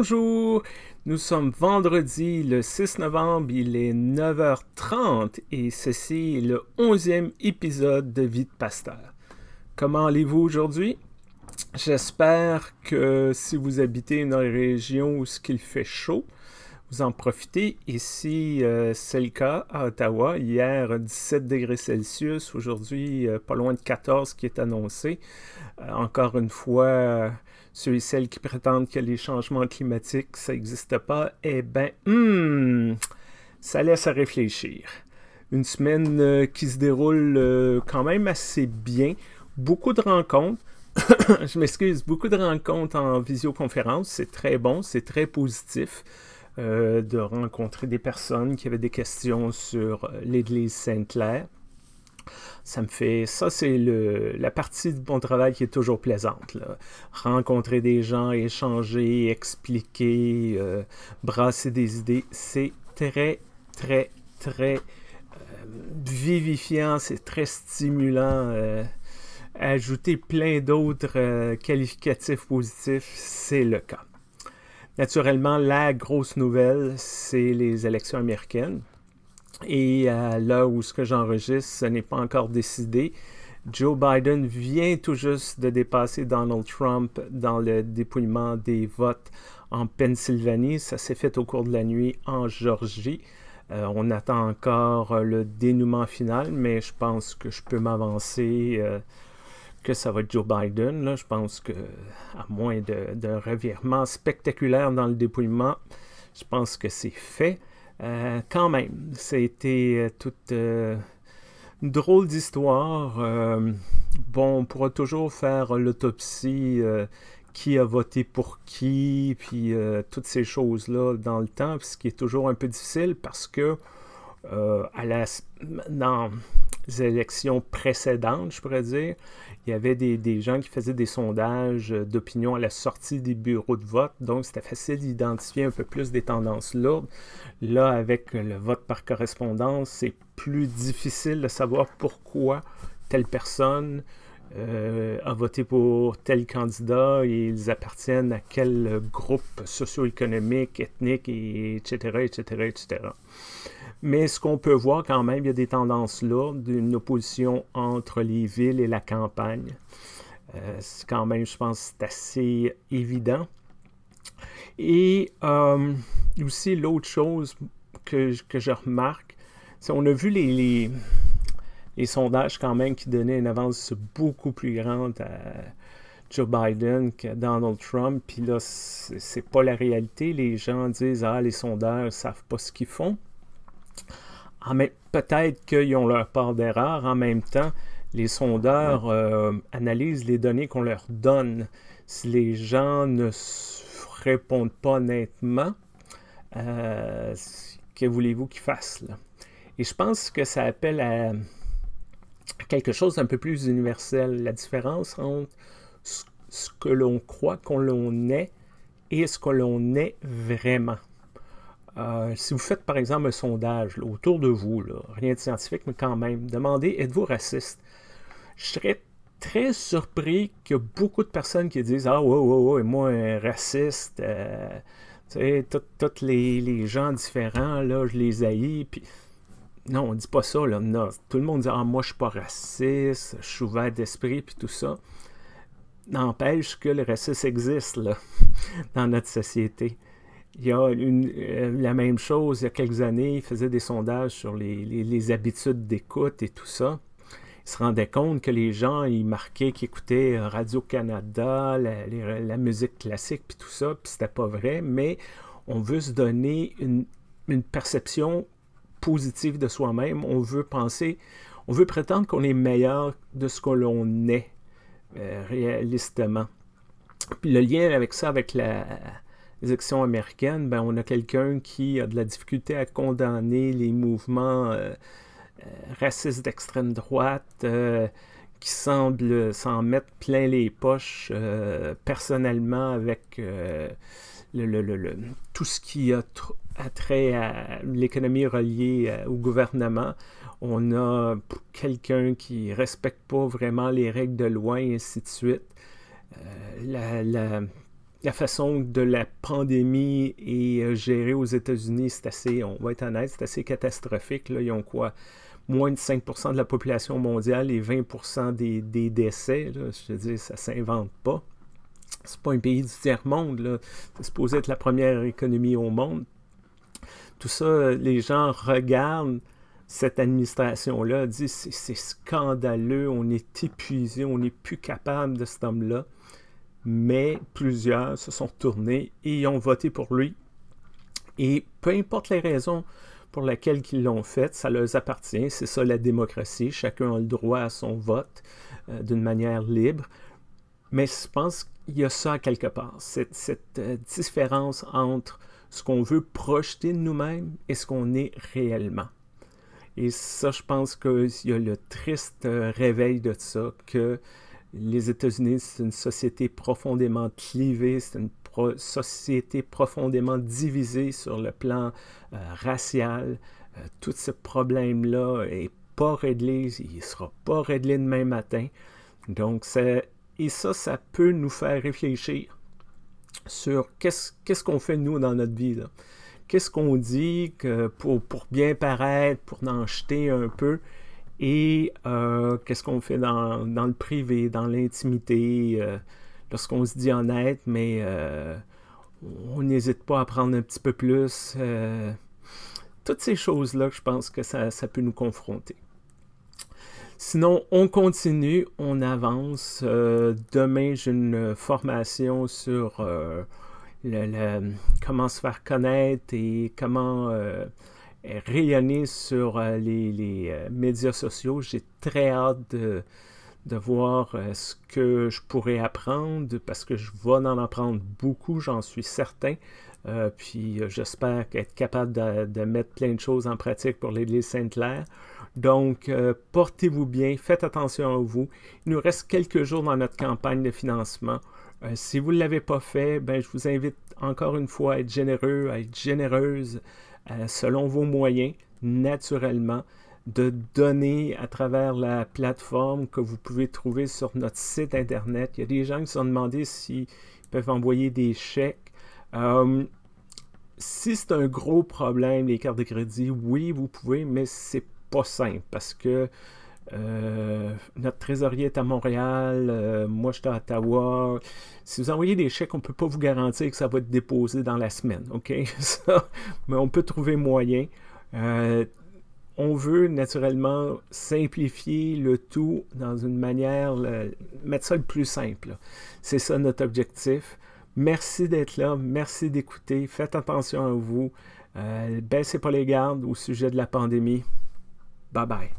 Bonjour, nous sommes vendredi le 6 novembre, il est 9h30 et ceci est le 11e épisode de Vie Pasteur. Comment allez-vous aujourd'hui? J'espère que si vous habitez une région où ce qu'il fait chaud, vous en profitez. Ici, euh, c'est le cas à Ottawa. Hier, 17 degrés Celsius. Aujourd'hui, euh, pas loin de 14 qui est annoncé. Euh, encore une fois, ceux et celles qui prétendent que les changements climatiques, ça n'existe pas, eh bien, hmm, ça laisse à réfléchir. Une semaine euh, qui se déroule euh, quand même assez bien. Beaucoup de rencontres. Je m'excuse, beaucoup de rencontres en visioconférence. C'est très bon, c'est très positif euh, de rencontrer des personnes qui avaient des questions sur l'Église Sainte-Claire. Ça me fait. Ça, c'est la partie du bon travail qui est toujours plaisante. Rencontrer des gens, échanger, expliquer, euh, brasser des idées, c'est très, très, très euh, vivifiant, c'est très stimulant. Euh, ajouter plein d'autres qualificatifs positifs, c'est le cas. Naturellement, la grosse nouvelle, c'est les élections américaines. Et euh, là où ce que j'enregistre, ce n'est pas encore décidé. Joe Biden vient tout juste de dépasser Donald Trump dans le dépouillement des votes en Pennsylvanie. Ça s'est fait au cours de la nuit en Georgie. Euh, on attend encore euh, le dénouement final, mais je pense que je peux m'avancer que ça va être Joe Biden. Je pense que, à moins d'un revirement spectaculaire dans le dépouillement, je pense que c'est fait. Euh, quand même, c'était euh, toute euh, une drôle d'histoire. bon, on pourra toujours faire l'autopsie, qui a voté pour qui, puis toutes ces choses-là dans le temps, ce qui est toujours un peu difficile parce que à la, élections précédentes, je pourrais dire, il y avait des, gens qui faisaient des sondages euh, d'opinion à la sortie des bureaux de vote, donc c'était facile d'identifier un peu plus des tendances lourdes. Là, avec le vote par correspondance, c'est plus difficile de savoir pourquoi telle personne euh, a voté pour tel candidat et ils appartiennent à quel groupe socio-économique, ethnique, et etc., etc., etc. Mais ce qu'on peut voir quand même, il y a des tendances là, d'une opposition entre les villes et la campagne. Euh, c'est quand même, je pense, c'est assez évident. Et euh, aussi, l'autre chose que, je remarque, c'est on a vu les, les, sondages quand même qui donnaient une avance beaucoup plus grande à Joe Biden qu'à Donald Trump. Puis là, c'est pas la réalité. Les gens disent Ah, les sondeurs savent pas ce qu'ils font. Ah, mais peut-être qu'ils ont leur part d'erreur. En même temps, les sondeurs euh, analysent les données qu'on leur donne. Si les gens ne répondent pas honnêtement, euh, que voulez-vous qu'ils fassent? Là? Et je pense que ça appelle à quelque chose d'un peu plus universel, la différence entre ce que l'on croit qu'on l'on est et ce que l'on est vraiment. Euh, si vous faites par exemple un sondage autour de vous, rien de scientifique, mais quand même, demandez êtes-vous raciste Je serais très surpris qu'il y beaucoup de personnes qui disent Ah, ouais, ouais, ouais, moi, un raciste, euh, tu sais, tous les, gens différents, là, je les haïs. Non, on ne dit pas ça, là. Tout le monde dit Ah, moi, je ne suis pas raciste, je suis ouvert d'esprit, puis tout ça. N'empêche que le racisme existe, là, dans notre société. Il y a une, euh, la même chose, il y a quelques années, il faisait des sondages sur les, les, habitudes d'écoute et tout ça. Il se rendait compte que les gens, ils marquaient qu'ils écoutaient euh, Radio-Canada, la, musique classique, puis tout ça, puis c'était pas vrai, mais on veut se donner une, une perception positive de soi-même. On veut penser, on veut prétendre qu'on est meilleur de ce que l'on est euh, réalistement. Puis le lien avec ça, avec la, les élections américaines, ben, on a quelqu'un qui a de la difficulté à condamner les mouvements euh, euh, racistes d'extrême droite, euh, qui semble s'en mettre plein les poches personnellement avec tout ce qui a trait à l'économie reliée au gouvernement. On a quelqu'un qui respecte pas vraiment les règles de loi et ainsi de suite. la la façon de la pandémie est euh, gérée aux États-Unis, c'est assez, on va être honnête, c'est assez catastrophique. Ils ont quoi Moins de 5% de la population mondiale et 20% des, décès. Je veux dire, ça ne s'invente pas. C'est pas un pays du tiers-monde. C'est supposé être la première économie au monde. Tout ça, les gens regardent cette administration-là, disent « c'est scandaleux, on est épuisé, on n'est plus capable de cet homme-là mais plusieurs se sont tournés et ont voté pour lui. Et peu importe les raisons pour lesquelles ils l'ont fait, ça leur appartient, c'est ça la démocratie, chacun a le droit à son vote euh, d'une manière libre. Mais je pense qu'il y a ça quelque part, cette, euh, différence entre ce qu'on veut projeter de nous-mêmes et ce qu'on est réellement. Et ça, je pense qu'il y a le triste euh, réveil de ça, que les États-Unis, c'est une société profondément clivée, c'est une société profondément divisée sur le plan euh, racial. Euh, tout ce problème-là n'est pas réglé, il ne sera pas réglé demain matin. Donc, et ça, ça peut nous faire réfléchir sur qu'est-ce qu'on fait nous dans notre vie. Qu'est-ce qu'on dit pour, pour bien paraître, pour en jeter un peu, et euh, qu'est-ce qu'on fait dans, le privé, dans l'intimité, euh, lorsqu'on se dit honnête, mais euh, on n'hésite pas à prendre un petit peu plus. toutes ces choses-là, je pense que ça, peut nous confronter. Sinon, on continue, on avance. demain, j'ai une formation sur comment se faire connaître et comment rayonner sur euh, les, euh, médias sociaux. J'ai très hâte de, voir euh, ce que je pourrais apprendre parce que je vais en apprendre beaucoup, j'en suis certain. puis j'espère être capable de, mettre plein de choses en pratique pour l'Église Sainte-Claire. Donc, portez-vous bien, faites attention à vous. Il nous reste quelques jours dans notre campagne de financement. si vous ne l'avez pas fait, ben, je vous invite encore une fois à être généreux, à être généreuse. Euh, selon vos moyens, naturellement, de donner à travers la plateforme que vous pouvez trouver sur notre site Internet. Il y a des gens qui se sont demandés s'ils peuvent envoyer des chèques. Euh, si c'est un gros problème, les cartes de crédit, oui, vous pouvez, mais c'est pas simple parce que euh, notre trésorier est à Montréal, euh, moi je suis à Ottawa. Si vous envoyez des chèques, on ne peut pas vous garantir que ça va être déposé dans la semaine, OK? mais on peut trouver moyen. Euh, on veut naturellement simplifier le tout dans une manière, mettre ça le plus simple. C'est ça notre objectif. Merci d'être là, merci d'écouter, faites attention à vous, baissez pas les gardes au sujet de la pandémie. Bye bye.